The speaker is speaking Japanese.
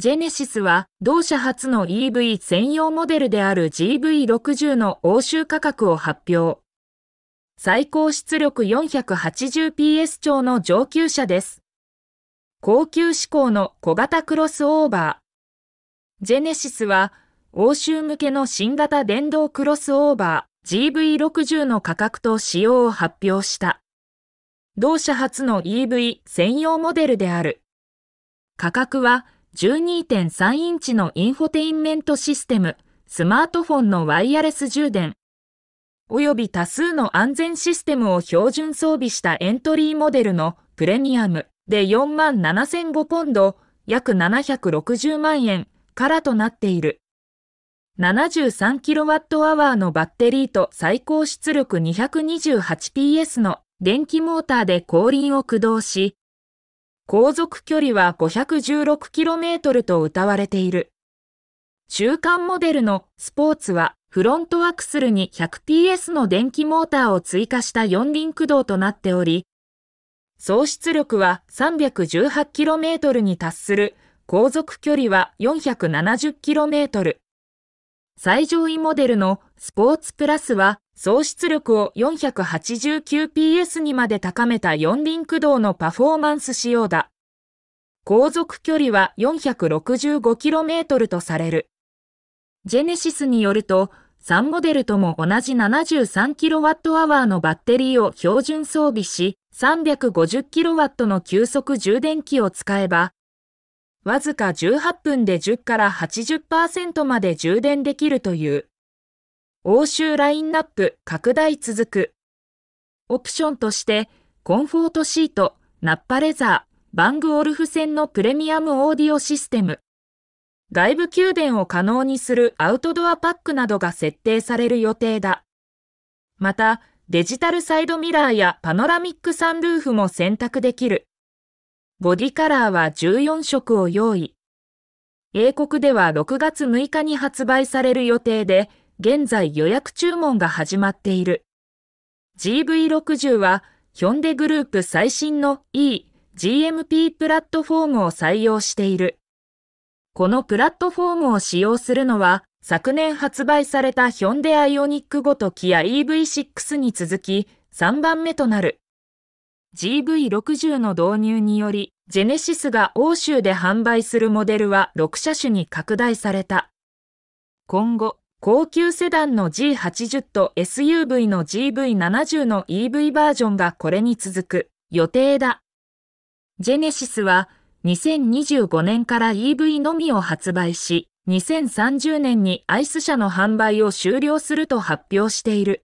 ジェネシスは同社初の EV 専用モデルである GV60 の欧州価格を発表。最高出力 480PS 超の上級車です。高級志向の小型クロスオーバー。ジェネシスは欧州向けの新型電動クロスオーバー GV60 の価格と仕様を発表した。同社初の EV 専用モデルである。価格は12.3インチのインフォテインメントシステム、スマートフォンのワイヤレス充電、および多数の安全システムを標準装備したエントリーモデルのプレミアムで4万7005ポンド、約760万円からとなっている。73kWh のバッテリーと最高出力 228PS の電気モーターで後輪を駆動し、航続距離は 516km と謳われている。中間モデルのスポーツはフロントアクスルに 100PS の電気モーターを追加した四輪駆動となっており、総出力は 318km に達する航続距離は 470km。最上位モデルのスポーツプラスは総出力を 489PS にまで高めた四輪駆動のパフォーマンス仕様だ。航続距離は 465km とされる。ジェネシスによると、3モデルとも同じ 73kWh のバッテリーを標準装備し、350kW の急速充電器を使えば、わずか18分で10から80%まで充電できるという。欧州ラインナップ拡大続く。オプションとして、コンフォートシート、ナッパレザー、バングオルフ線のプレミアムオーディオシステム。外部給電を可能にするアウトドアパックなどが設定される予定だ。また、デジタルサイドミラーやパノラミックサンルーフも選択できる。ボディカラーは14色を用意。英国では6月6日に発売される予定で、現在予約注文が始まっている。GV60 は、ヒョンデグループ最新の E、GMP プラットフォームを採用している。このプラットフォームを使用するのは、昨年発売されたヒョンデアイオニックごときや EV6 に続き3番目となる。GV60 の導入により、ジェネシスが欧州で販売するモデルは6車種に拡大された。今後、高級セダンの G80 と SUV の GV70 の EV バージョンがこれに続く予定だ。ジェネシスは2025年から EV のみを発売し、2030年にアイス車の販売を終了すると発表している。